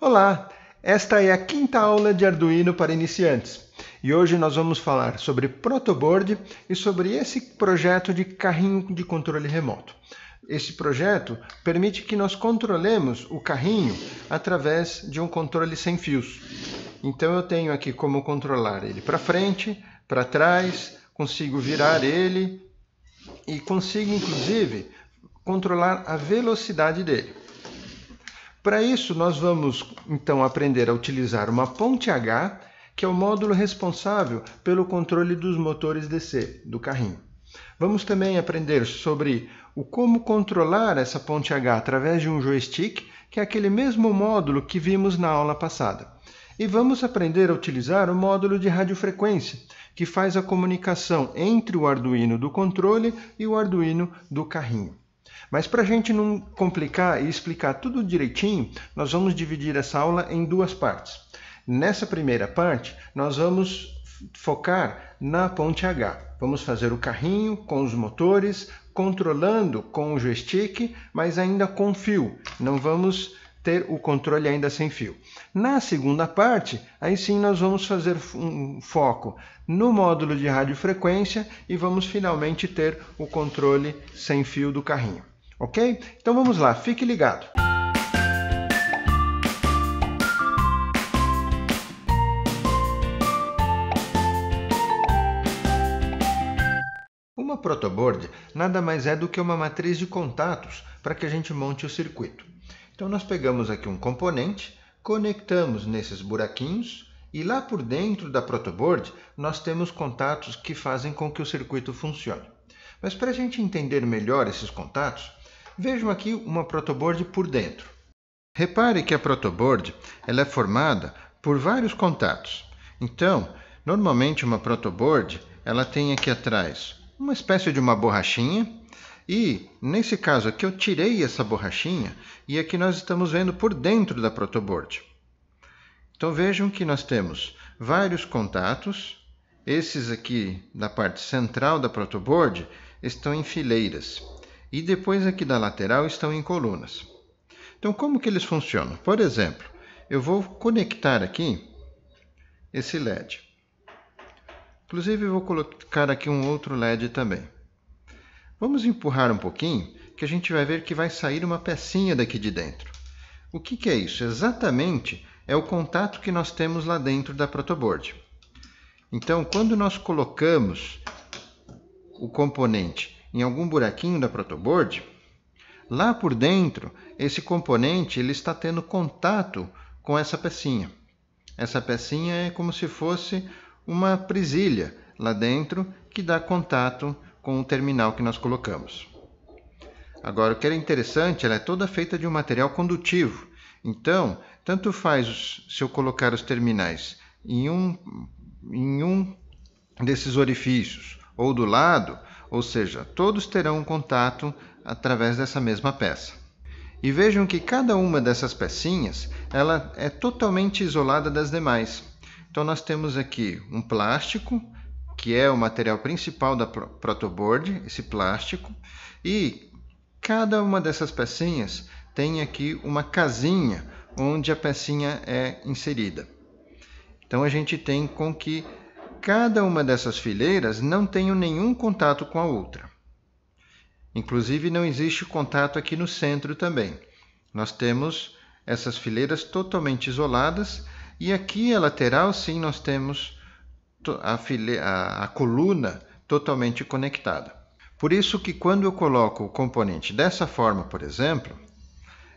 Olá, esta é a quinta aula de Arduino para iniciantes e hoje nós vamos falar sobre protoboard e sobre esse projeto de carrinho de controle remoto. Esse projeto permite que nós controlemos o carrinho através de um controle sem fios. Então eu tenho aqui como controlar ele para frente, para trás, consigo virar ele e consigo inclusive controlar a velocidade dele. Para isso, nós vamos então aprender a utilizar uma ponte H, que é o módulo responsável pelo controle dos motores DC do carrinho. Vamos também aprender sobre o como controlar essa ponte H através de um joystick, que é aquele mesmo módulo que vimos na aula passada. E vamos aprender a utilizar o módulo de radiofrequência, que faz a comunicação entre o Arduino do controle e o Arduino do carrinho. Mas para a gente não complicar e explicar tudo direitinho, nós vamos dividir essa aula em duas partes. Nessa primeira parte, nós vamos focar na ponte H. Vamos fazer o carrinho com os motores, controlando com o joystick, mas ainda com fio. Não vamos ter o controle ainda sem fio. Na segunda parte, aí sim nós vamos fazer um foco no módulo de radiofrequência e vamos finalmente ter o controle sem fio do carrinho ok? Então vamos lá, fique ligado. Uma protoboard nada mais é do que uma matriz de contatos para que a gente monte o circuito. Então nós pegamos aqui um componente, conectamos nesses buraquinhos e lá por dentro da protoboard nós temos contatos que fazem com que o circuito funcione. Mas para a gente entender melhor esses contatos, Vejam aqui uma protoboard por dentro. Repare que a protoboard ela é formada por vários contatos. Então, normalmente uma protoboard ela tem aqui atrás uma espécie de uma borrachinha e nesse caso aqui eu tirei essa borrachinha e aqui nós estamos vendo por dentro da protoboard. Então vejam que nós temos vários contatos, esses aqui da parte central da protoboard estão em fileiras e depois aqui da lateral estão em colunas. Então, como que eles funcionam? Por exemplo, eu vou conectar aqui esse LED. Inclusive, eu vou colocar aqui um outro LED também. Vamos empurrar um pouquinho, que a gente vai ver que vai sair uma pecinha daqui de dentro. O que, que é isso? Exatamente é o contato que nós temos lá dentro da protoboard. Então, quando nós colocamos o componente em algum buraquinho da protoboard, lá por dentro, esse componente ele está tendo contato com essa pecinha. Essa pecinha é como se fosse uma presilha lá dentro que dá contato com o terminal que nós colocamos. Agora, o que era interessante, ela é toda feita de um material condutivo. Então, tanto faz se eu colocar os terminais em um, em um desses orifícios ou do lado, ou seja, todos terão um contato através dessa mesma peça. E vejam que cada uma dessas pecinhas, ela é totalmente isolada das demais. Então nós temos aqui um plástico, que é o material principal da protoboard, esse plástico, e cada uma dessas pecinhas tem aqui uma casinha onde a pecinha é inserida. Então a gente tem com que cada uma dessas fileiras não tenho nenhum contato com a outra. Inclusive, não existe contato aqui no centro também. Nós temos essas fileiras totalmente isoladas e aqui a lateral, sim, nós temos a, a, a coluna totalmente conectada. Por isso que quando eu coloco o componente dessa forma, por exemplo,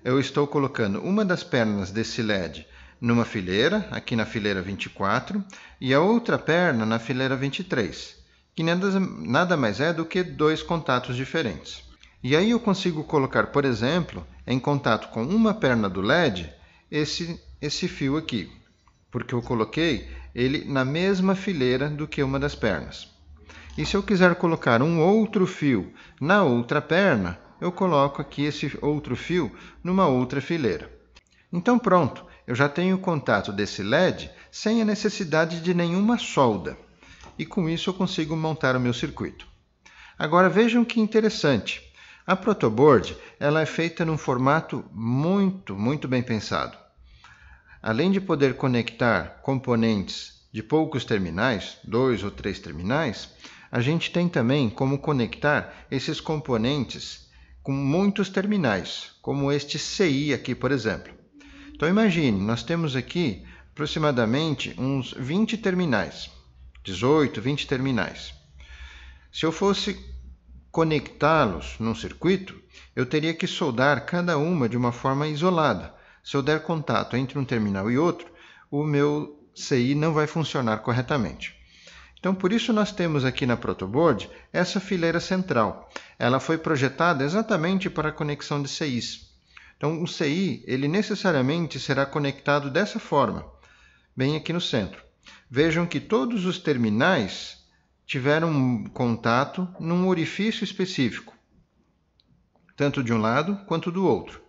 eu estou colocando uma das pernas desse LED numa fileira, aqui na fileira 24, e a outra perna na fileira 23, que nada mais é do que dois contatos diferentes. E aí eu consigo colocar, por exemplo, em contato com uma perna do LED esse, esse fio aqui, porque eu coloquei ele na mesma fileira do que uma das pernas. E se eu quiser colocar um outro fio na outra perna, eu coloco aqui esse outro fio numa outra fileira. Então pronto, eu já tenho contato desse LED sem a necessidade de nenhuma solda. E com isso eu consigo montar o meu circuito. Agora vejam que interessante. A protoboard ela é feita num formato muito, muito bem pensado. Além de poder conectar componentes de poucos terminais, dois ou três terminais, a gente tem também como conectar esses componentes com muitos terminais, como este CI aqui, por exemplo. Então imagine, nós temos aqui aproximadamente uns 20 terminais, 18, 20 terminais. Se eu fosse conectá-los num circuito, eu teria que soldar cada uma de uma forma isolada. Se eu der contato entre um terminal e outro, o meu CI não vai funcionar corretamente. Então, por isso nós temos aqui na protoboard essa fileira central. Ela foi projetada exatamente para a conexão de CIs. Então, o CI ele necessariamente será conectado dessa forma, bem aqui no centro. Vejam que todos os terminais tiveram contato num orifício específico, tanto de um lado quanto do outro.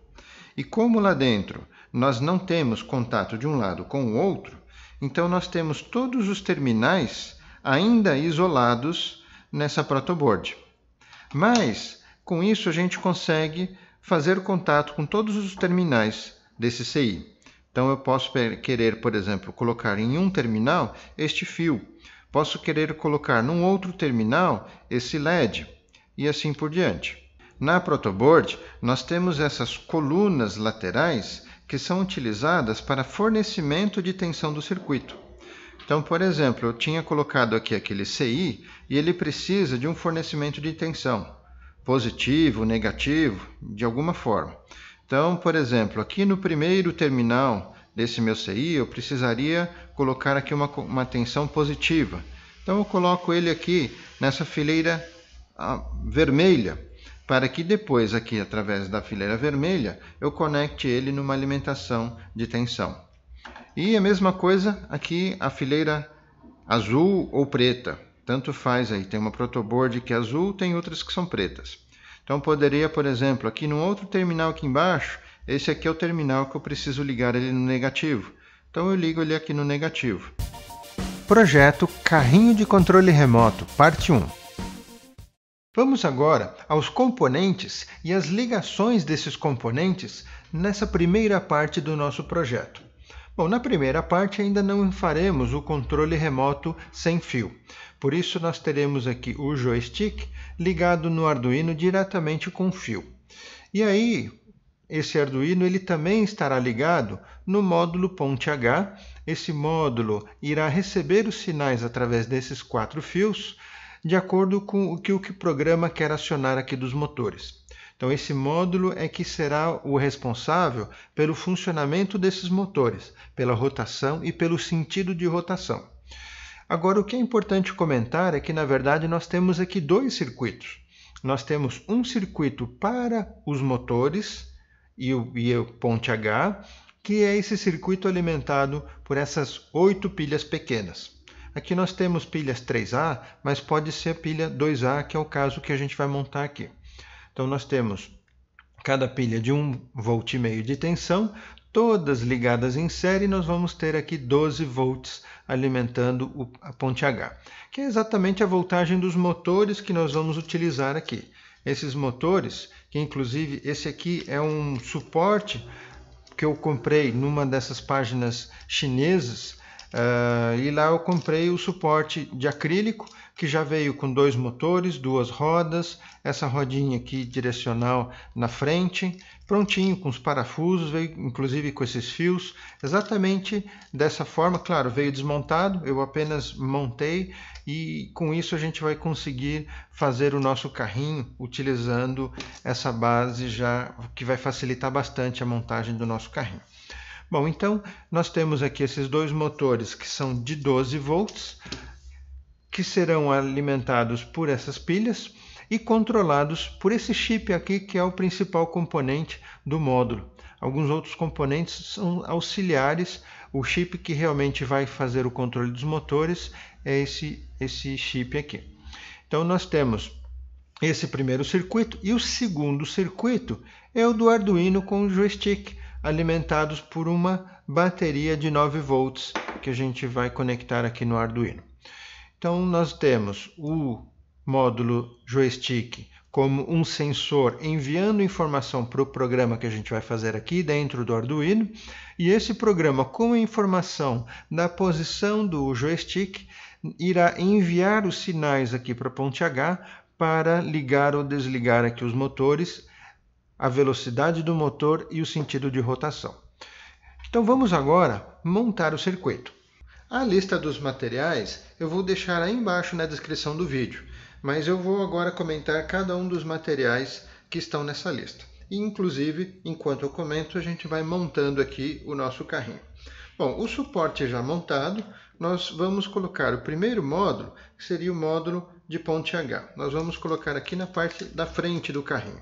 E como lá dentro nós não temos contato de um lado com o outro, então nós temos todos os terminais ainda isolados nessa protoboard. Mas com isso a gente consegue fazer contato com todos os terminais desse CI. Então eu posso querer, por exemplo, colocar em um terminal este fio, posso querer colocar num outro terminal esse LED e assim por diante. Na protoboard, nós temos essas colunas laterais que são utilizadas para fornecimento de tensão do circuito. Então, por exemplo, eu tinha colocado aqui aquele CI e ele precisa de um fornecimento de tensão positivo, negativo, de alguma forma. Então, por exemplo, aqui no primeiro terminal desse meu CI, eu precisaria colocar aqui uma, uma tensão positiva. Então, eu coloco ele aqui nessa fileira ah, vermelha, para que depois aqui, através da fileira vermelha, eu conecte ele numa alimentação de tensão. E a mesma coisa aqui, a fileira azul ou preta. Tanto faz aí, tem uma protoboard que é azul, tem outras que são pretas. Então poderia, por exemplo, aqui no outro terminal aqui embaixo, esse aqui é o terminal que eu preciso ligar ele no negativo. Então eu ligo ele aqui no negativo. Projeto Carrinho de Controle Remoto, parte 1. Vamos agora aos componentes e as ligações desses componentes nessa primeira parte do nosso projeto. Bom, na primeira parte ainda não faremos o controle remoto sem fio. Por isso nós teremos aqui o joystick ligado no Arduino diretamente com fio. E aí, esse Arduino ele também estará ligado no módulo Ponte H. Esse módulo irá receber os sinais através desses quatro fios, de acordo com o que o programa quer acionar aqui dos motores. Então, esse módulo é que será o responsável pelo funcionamento desses motores, pela rotação e pelo sentido de rotação. Agora, o que é importante comentar é que, na verdade, nós temos aqui dois circuitos. Nós temos um circuito para os motores e o, e o ponte H, que é esse circuito alimentado por essas oito pilhas pequenas. Aqui nós temos pilhas 3A, mas pode ser a pilha 2A, que é o caso que a gente vai montar aqui. Então nós temos cada pilha de 1,5 volt de tensão, todas ligadas em série, nós vamos ter aqui 12 volts alimentando a ponte H, que é exatamente a voltagem dos motores que nós vamos utilizar aqui. Esses motores, que inclusive esse aqui é um suporte que eu comprei numa dessas páginas chinesas, uh, e lá eu comprei o suporte de acrílico que já veio com dois motores, duas rodas, essa rodinha aqui direcional na frente, prontinho com os parafusos, veio inclusive com esses fios, exatamente dessa forma, claro, veio desmontado, eu apenas montei e com isso a gente vai conseguir fazer o nosso carrinho utilizando essa base já que vai facilitar bastante a montagem do nosso carrinho. Bom, então nós temos aqui esses dois motores que são de 12 volts, que serão alimentados por essas pilhas e controlados por esse chip aqui, que é o principal componente do módulo. Alguns outros componentes são auxiliares. O chip que realmente vai fazer o controle dos motores é esse, esse chip aqui. Então, nós temos esse primeiro circuito e o segundo circuito é o do Arduino com o joystick, alimentados por uma bateria de 9 volts que a gente vai conectar aqui no Arduino. Então, nós temos o módulo joystick como um sensor enviando informação para o programa que a gente vai fazer aqui dentro do Arduino e esse programa com a informação da posição do joystick irá enviar os sinais aqui para a ponte H para ligar ou desligar aqui os motores, a velocidade do motor e o sentido de rotação. Então vamos agora montar o circuito. A lista dos materiais eu vou deixar aí embaixo na descrição do vídeo, mas eu vou agora comentar cada um dos materiais que estão nessa lista. E, inclusive, enquanto eu comento, a gente vai montando aqui o nosso carrinho. Bom, o suporte já montado, nós vamos colocar o primeiro módulo, que seria o módulo de ponte H. Nós vamos colocar aqui na parte da frente do carrinho.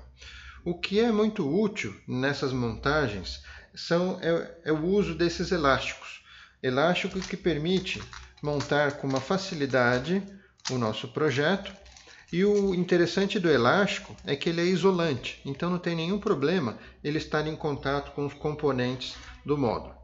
O que é muito útil nessas montagens são, é, é o uso desses elásticos elástico que permite montar com uma facilidade o nosso projeto. E o interessante do elástico é que ele é isolante, então não tem nenhum problema ele estar em contato com os componentes do módulo.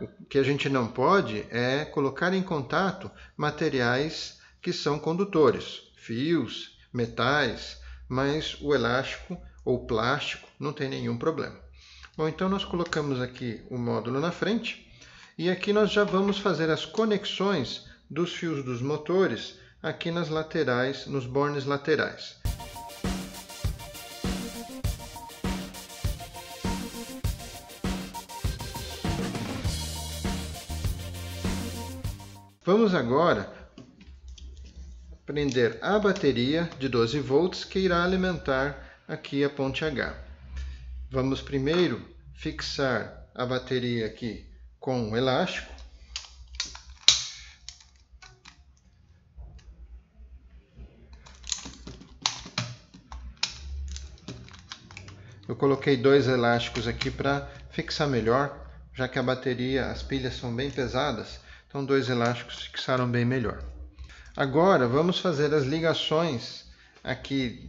O que a gente não pode é colocar em contato materiais que são condutores, fios, metais, mas o elástico ou plástico não tem nenhum problema. Bom, então nós colocamos aqui o módulo na frente e aqui nós já vamos fazer as conexões dos fios dos motores aqui nas laterais, nos bornes laterais. Vamos agora prender a bateria de 12 volts que irá alimentar aqui a ponte H. Vamos primeiro fixar a bateria aqui com um elástico. Eu coloquei dois elásticos aqui para fixar melhor, já que a bateria, as pilhas são bem pesadas, então dois elásticos fixaram bem melhor. Agora vamos fazer as ligações aqui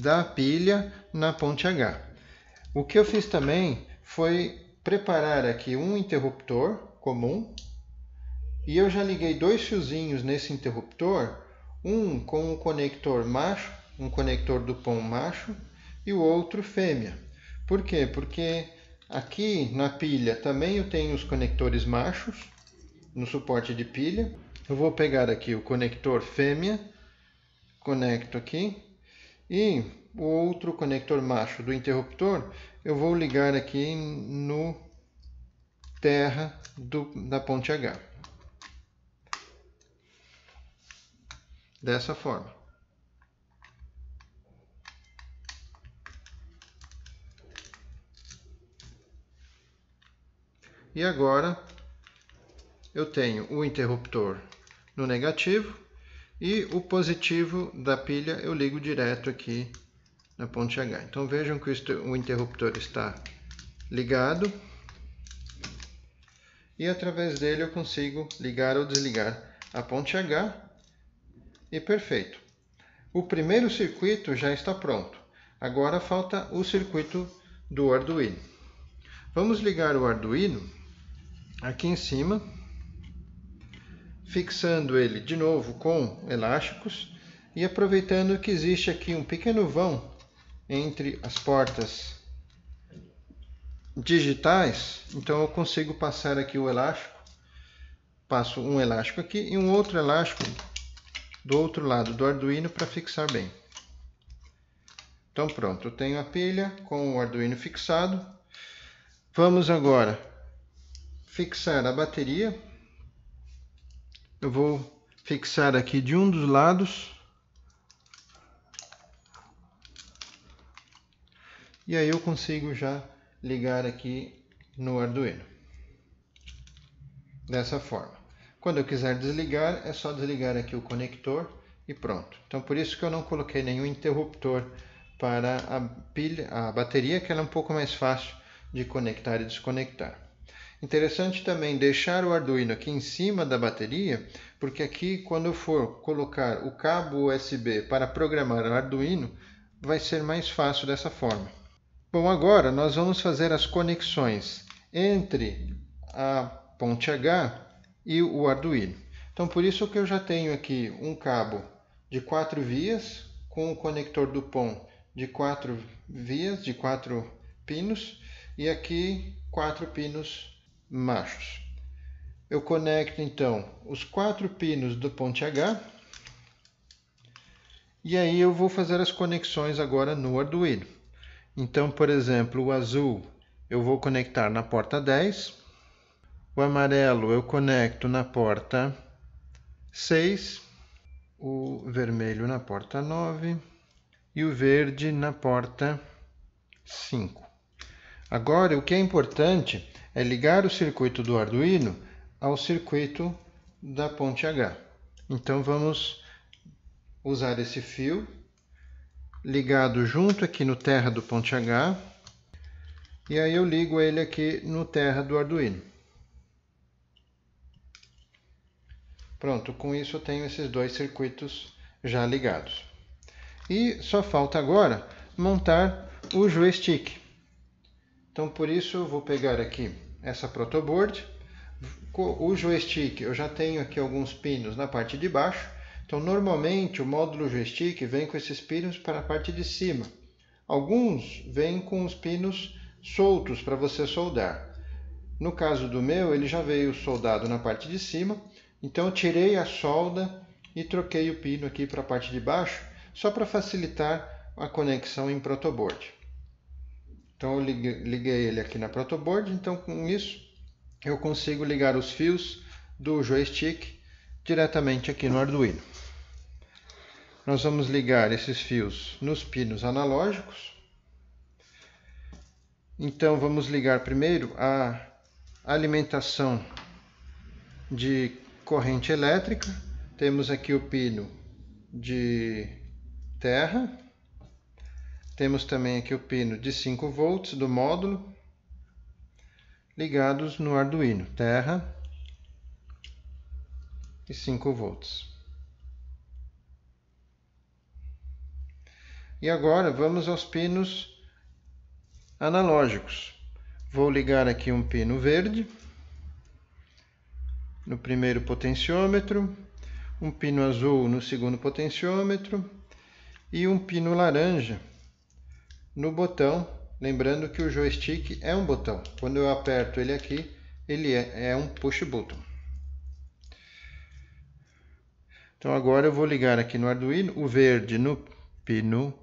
da pilha na ponte H. O que eu fiz também foi preparar aqui um interruptor comum e eu já liguei dois fiozinhos nesse interruptor, um com o um conector macho, um conector do pão macho e o outro fêmea. Por quê? Porque aqui na pilha também eu tenho os conectores machos no suporte de pilha. Eu vou pegar aqui o conector fêmea, conecto aqui e o outro conector macho do interruptor, eu vou ligar aqui no terra do, da ponte H. Dessa forma. E agora eu tenho o interruptor no negativo e o positivo da pilha eu ligo direto aqui na ponte H. Então vejam que o interruptor está ligado e através dele eu consigo ligar ou desligar a ponte H e perfeito. O primeiro circuito já está pronto. Agora falta o circuito do Arduino. Vamos ligar o Arduino aqui em cima, fixando ele de novo com elásticos e aproveitando que existe aqui um pequeno vão entre as portas digitais, então eu consigo passar aqui o elástico, passo um elástico aqui e um outro elástico do outro lado do Arduino para fixar bem. Então pronto, eu tenho a pilha com o Arduino fixado. Vamos agora fixar a bateria. Eu vou fixar aqui de um dos lados e aí eu consigo já ligar aqui no Arduino. Dessa forma. Quando eu quiser desligar, é só desligar aqui o conector e pronto. Então por isso que eu não coloquei nenhum interruptor para a, pilha, a bateria, que ela é um pouco mais fácil de conectar e desconectar. Interessante também deixar o Arduino aqui em cima da bateria, porque aqui quando eu for colocar o cabo USB para programar o Arduino, vai ser mais fácil dessa forma. Bom, agora nós vamos fazer as conexões entre a ponte H e o Arduino. Então, por isso que eu já tenho aqui um cabo de quatro vias com o conector do POM de quatro vias, de quatro pinos e aqui quatro pinos machos. Eu conecto então os quatro pinos do ponte H e aí eu vou fazer as conexões agora no Arduino. Então, por exemplo, o azul eu vou conectar na porta 10, o amarelo eu conecto na porta 6, o vermelho na porta 9 e o verde na porta 5. Agora, o que é importante é ligar o circuito do Arduino ao circuito da ponte H. Então, vamos usar esse fio ligado junto aqui no terra do ponte H e aí eu ligo ele aqui no terra do Arduino. Pronto, com isso eu tenho esses dois circuitos já ligados. E só falta agora montar o joystick. Então por isso eu vou pegar aqui essa protoboard, o joystick eu já tenho aqui alguns pinos na parte de baixo, então, normalmente o módulo joystick vem com esses pinos para a parte de cima. Alguns vêm com os pinos soltos para você soldar. No caso do meu, ele já veio soldado na parte de cima, então eu tirei a solda e troquei o pino aqui para a parte de baixo, só para facilitar a conexão em protoboard. Então eu liguei ele aqui na protoboard, então com isso eu consigo ligar os fios do joystick diretamente aqui no Arduino nós vamos ligar esses fios nos pinos analógicos. Então, vamos ligar primeiro a alimentação de corrente elétrica. Temos aqui o pino de terra. Temos também aqui o pino de 5 volts do módulo ligados no Arduino, terra e 5 volts. E agora vamos aos pinos analógicos. Vou ligar aqui um pino verde no primeiro potenciômetro, um pino azul no segundo potenciômetro e um pino laranja no botão. Lembrando que o joystick é um botão. Quando eu aperto ele aqui, ele é, é um push button. Então agora eu vou ligar aqui no Arduino o verde no pino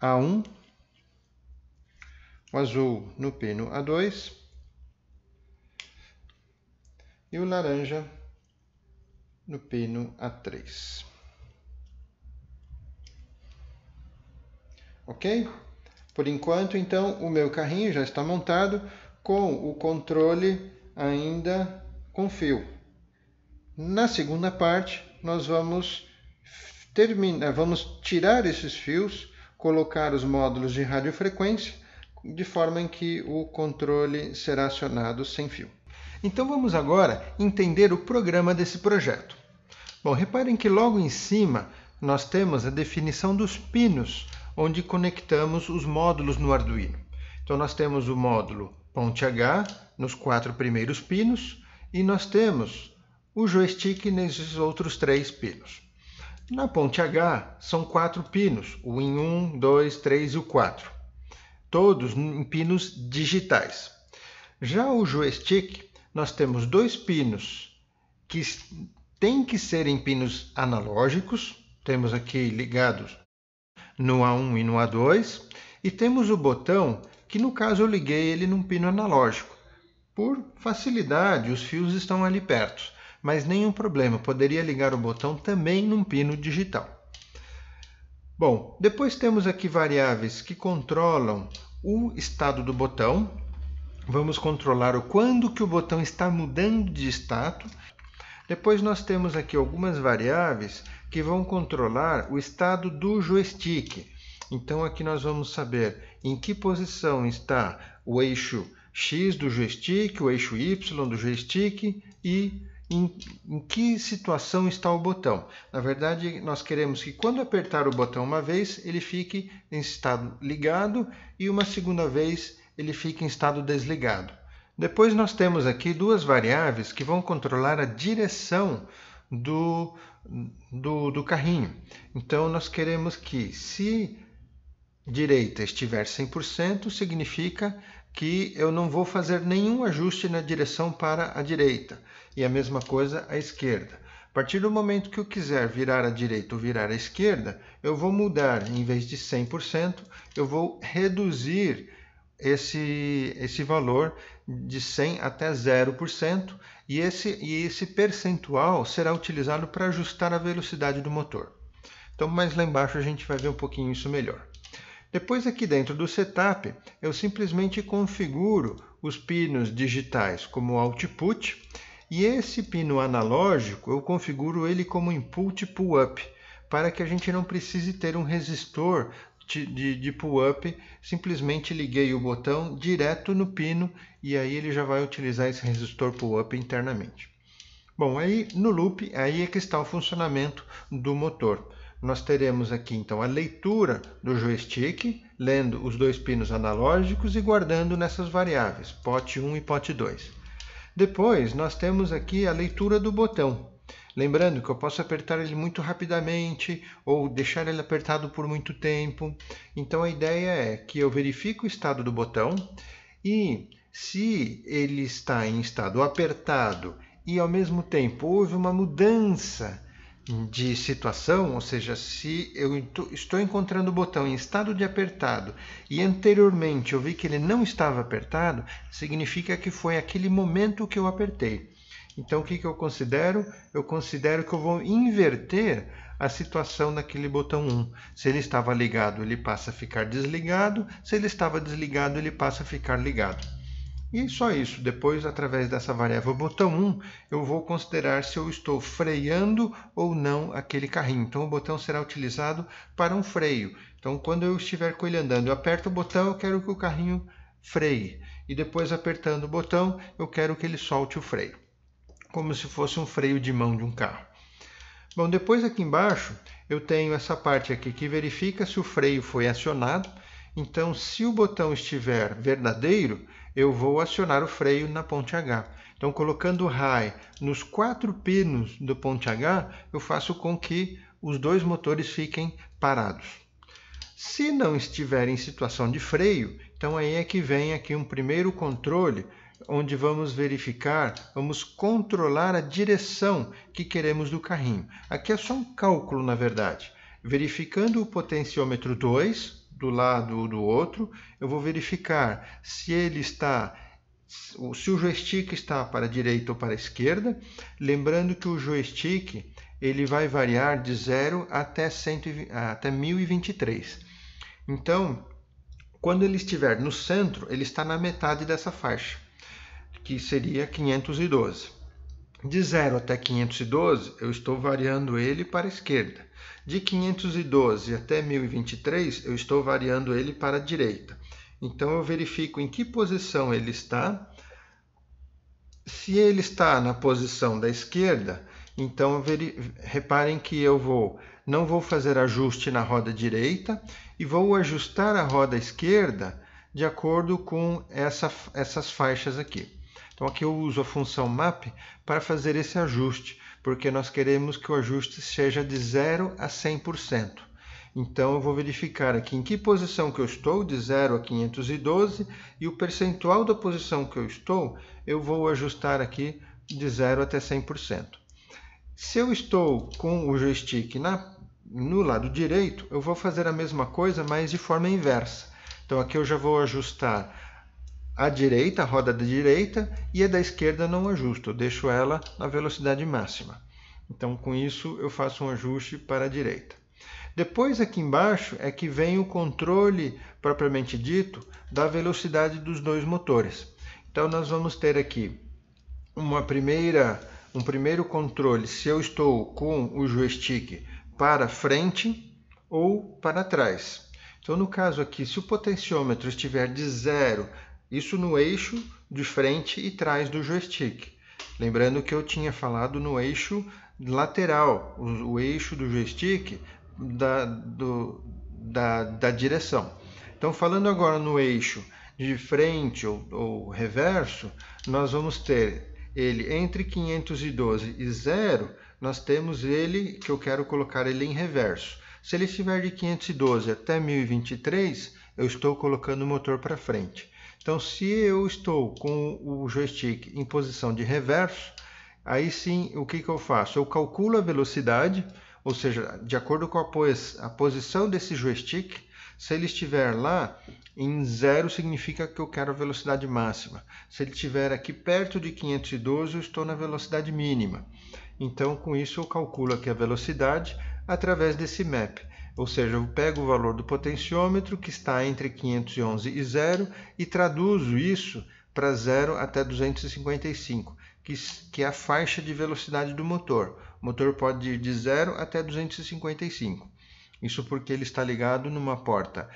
a1, o azul no pino A2 e o laranja no pino A3. Ok? Por enquanto, então, o meu carrinho já está montado com o controle ainda com fio. Na segunda parte, nós vamos terminar, vamos tirar esses fios colocar os módulos de radiofrequência de forma em que o controle será acionado sem fio. Então vamos agora entender o programa desse projeto. Bom, reparem que logo em cima nós temos a definição dos pinos onde conectamos os módulos no Arduino. Então nós temos o módulo ponte H nos quatro primeiros pinos e nós temos o joystick nesses outros três pinos. Na ponte H são quatro pinos, o em 1, 2, 3 e o 4, todos em pinos digitais. Já o joystick, nós temos dois pinos que têm que ser em pinos analógicos, temos aqui ligados no A1 e no A2, e temos o botão que no caso eu liguei ele num pino analógico. Por facilidade, os fios estão ali perto mas nenhum problema, poderia ligar o botão também num pino digital. Bom, depois temos aqui variáveis que controlam o estado do botão. Vamos controlar o quando que o botão está mudando de estado. Depois nós temos aqui algumas variáveis que vão controlar o estado do joystick. Então aqui nós vamos saber em que posição está o eixo X do joystick, o eixo Y do joystick e em, em que situação está o botão. Na verdade, nós queremos que quando apertar o botão uma vez, ele fique em estado ligado e uma segunda vez ele fique em estado desligado. Depois nós temos aqui duas variáveis que vão controlar a direção do, do, do, carrinho. Então, nós queremos que se direita estiver 100%, significa que eu não vou fazer nenhum ajuste na direção para a direita e a mesma coisa à esquerda. A partir do momento que eu quiser virar à direita ou virar à esquerda, eu vou mudar, em vez de 100%, eu vou reduzir esse, esse valor de 100 até 0% e esse, e esse percentual será utilizado para ajustar a velocidade do motor. Então mais lá embaixo a gente vai ver um pouquinho isso melhor. Depois, aqui dentro do setup, eu simplesmente configuro os pinos digitais como output e esse pino analógico eu configuro ele como input pull-up para que a gente não precise ter um resistor de, de, de pull-up, simplesmente liguei o botão direto no pino e aí ele já vai utilizar esse resistor pull-up internamente. Bom, aí no loop aí é que está o funcionamento do motor nós teremos aqui então a leitura do joystick, lendo os dois pinos analógicos e guardando nessas variáveis, pote 1 e pote 2. Depois, nós temos aqui a leitura do botão. Lembrando que eu posso apertar ele muito rapidamente ou deixar ele apertado por muito tempo. Então a ideia é que eu verifico o estado do botão e se ele está em estado apertado e ao mesmo tempo houve uma mudança de situação, ou seja, se eu estou encontrando o botão em estado de apertado e anteriormente eu vi que ele não estava apertado, significa que foi aquele momento que eu apertei. Então, o que, que eu considero? Eu considero que eu vou inverter a situação daquele botão 1. Se ele estava ligado, ele passa a ficar desligado. Se ele estava desligado, ele passa a ficar ligado. E só isso. Depois, através dessa variável botão 1, eu vou considerar se eu estou freando ou não aquele carrinho. Então, o botão será utilizado para um freio. Então, quando eu estiver com ele andando, eu aperto o botão, eu quero que o carrinho freie. E depois, apertando o botão, eu quero que ele solte o freio. Como se fosse um freio de mão de um carro. Bom, depois aqui embaixo, eu tenho essa parte aqui que verifica se o freio foi acionado. Então, se o botão estiver verdadeiro, eu vou acionar o freio na ponte H. Então, colocando o high nos quatro pinos do ponte H, eu faço com que os dois motores fiquem parados. Se não estiver em situação de freio, então aí é que vem aqui um primeiro controle, onde vamos verificar, vamos controlar a direção que queremos do carrinho. Aqui é só um cálculo, na verdade. Verificando o potenciômetro 2, do lado ou do outro, eu vou verificar se ele está se o joystick está para a direita ou para a esquerda, lembrando que o joystick ele vai variar de 0 até, 120, até 1023. Então, quando ele estiver no centro, ele está na metade dessa faixa, que seria 512. De 0 até 512, eu estou variando ele para a esquerda. De 512 até 1023, eu estou variando ele para a direita. Então, eu verifico em que posição ele está. Se ele está na posição da esquerda, então reparem que eu vou não vou fazer ajuste na roda direita e vou ajustar a roda esquerda de acordo com essa, essas faixas aqui. Então aqui eu uso a função map para fazer esse ajuste, porque nós queremos que o ajuste seja de 0 a 100%. Então eu vou verificar aqui em que posição que eu estou, de 0 a 512, e o percentual da posição que eu estou, eu vou ajustar aqui de 0 até 100%. Se eu estou com o joystick na, no lado direito, eu vou fazer a mesma coisa, mas de forma inversa. Então aqui eu já vou ajustar a direita, roda da direita, e a da esquerda não ajusto, deixo ela na velocidade máxima. Então, com isso, eu faço um ajuste para a direita. Depois, aqui embaixo, é que vem o controle, propriamente dito, da velocidade dos dois motores. Então, nós vamos ter aqui uma primeira, um primeiro controle, se eu estou com o joystick para frente ou para trás. Então, no caso aqui, se o potenciômetro estiver de zero isso no eixo de frente e trás do joystick. Lembrando que eu tinha falado no eixo lateral, o, o eixo do joystick da, do, da, da direção. Então, falando agora no eixo de frente ou, ou reverso, nós vamos ter ele entre 512 e 0, nós temos ele que eu quero colocar ele em reverso. Se ele estiver de 512 até 1023, eu estou colocando o motor para frente. Então, se eu estou com o joystick em posição de reverso, aí sim, o que, que eu faço? Eu calculo a velocidade, ou seja, de acordo com a, pos a posição desse joystick, se ele estiver lá em zero significa que eu quero a velocidade máxima. Se ele estiver aqui perto de 512, eu estou na velocidade mínima. Então, com isso, eu calculo aqui a velocidade através desse map. Ou seja, eu pego o valor do potenciômetro, que está entre 511 e zero, e traduzo isso para zero até 255, que, que é a faixa de velocidade do motor. O motor pode ir de zero até 255. Isso porque ele está ligado numa porta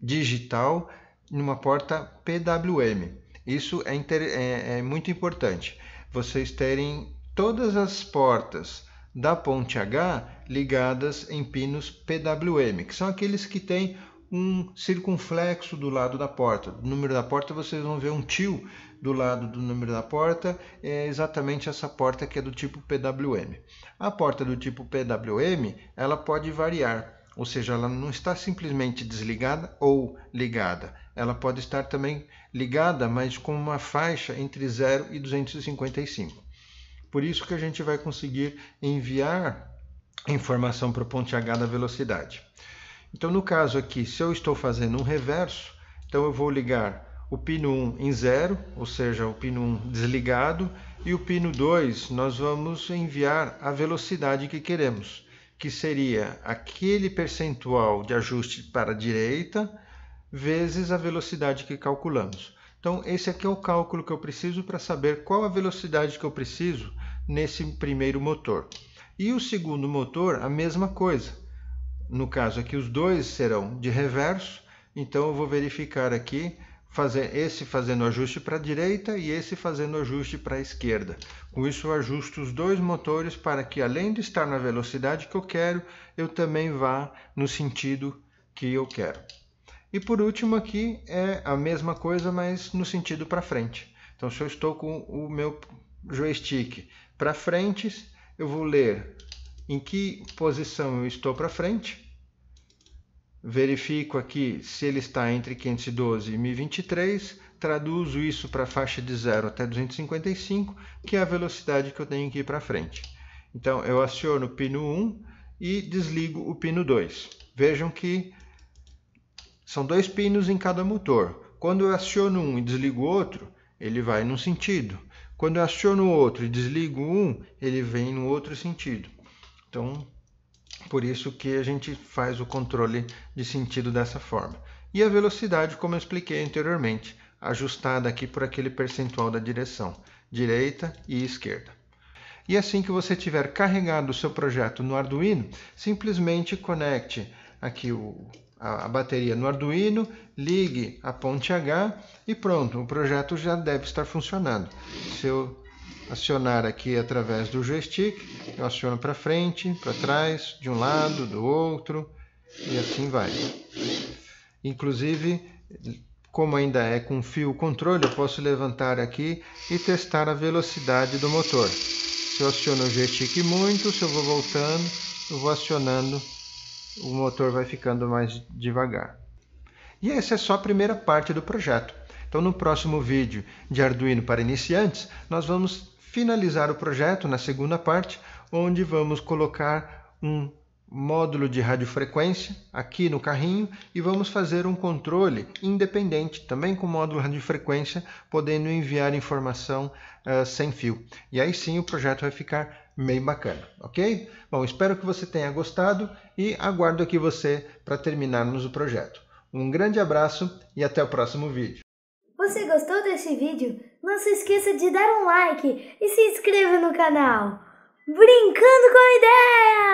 digital, numa porta PWM. Isso é, é, é muito importante. Vocês terem todas as portas da ponte H ligadas em pinos PWM, que são aqueles que têm um circunflexo do lado da porta. No número da porta vocês vão ver um tio do lado do número da porta, é exatamente essa porta que é do tipo PWM. A porta do tipo PWM, ela pode variar, ou seja, ela não está simplesmente desligada ou ligada. Ela pode estar também ligada, mas com uma faixa entre 0 e 255. Por isso que a gente vai conseguir enviar informação para o ponto H da velocidade. Então, no caso aqui, se eu estou fazendo um reverso, então eu vou ligar o pino 1 em 0, ou seja, o pino 1 desligado, e o pino 2 nós vamos enviar a velocidade que queremos, que seria aquele percentual de ajuste para a direita vezes a velocidade que calculamos. Então, esse aqui é o cálculo que eu preciso para saber qual a velocidade que eu preciso nesse primeiro motor. E o segundo motor, a mesma coisa. No caso aqui, os dois serão de reverso, então eu vou verificar aqui, fazer esse fazendo ajuste para a direita e esse fazendo ajuste para a esquerda. Com isso eu ajusto os dois motores para que além de estar na velocidade que eu quero, eu também vá no sentido que eu quero. E por último aqui é a mesma coisa, mas no sentido para frente. Então, se eu estou com o meu joystick para frente, eu vou ler em que posição eu estou para frente. Verifico aqui se ele está entre 512 e 1023, traduzo isso para a faixa de 0 até 255, que é a velocidade que eu tenho que ir para frente. Então eu aciono o pino 1 e desligo o pino 2. Vejam que são dois pinos em cada motor. Quando eu aciono um e desligo o outro, ele vai num sentido. Quando eu aciono o outro e desligo um, ele vem no outro sentido. Então, por isso que a gente faz o controle de sentido dessa forma. E a velocidade, como eu expliquei anteriormente, ajustada aqui por aquele percentual da direção, direita e esquerda. E assim que você tiver carregado o seu projeto no Arduino, simplesmente conecte aqui o a, a bateria no Arduino, ligue a ponte H e pronto, o projeto já deve estar funcionando. Se eu acionar aqui através do joystick, eu aciono para frente, para trás, de um lado, do outro e assim vai. Inclusive, como ainda é com fio controle, eu posso levantar aqui e testar a velocidade do motor. Se eu aciono o joystick muito, se eu vou voltando, eu vou acionando o motor vai ficando mais devagar. E essa é só a primeira parte do projeto. Então, no próximo vídeo de Arduino para iniciantes, nós vamos finalizar o projeto na segunda parte, onde vamos colocar um módulo de radiofrequência aqui no carrinho e vamos fazer um controle independente também com módulo de radiofrequência podendo enviar informação uh, sem fio e aí sim o projeto vai ficar meio bacana ok bom espero que você tenha gostado e aguardo aqui você para terminarmos o projeto um grande abraço e até o próximo vídeo você gostou deste vídeo não se esqueça de dar um like e se inscreva no canal brincando com a ideia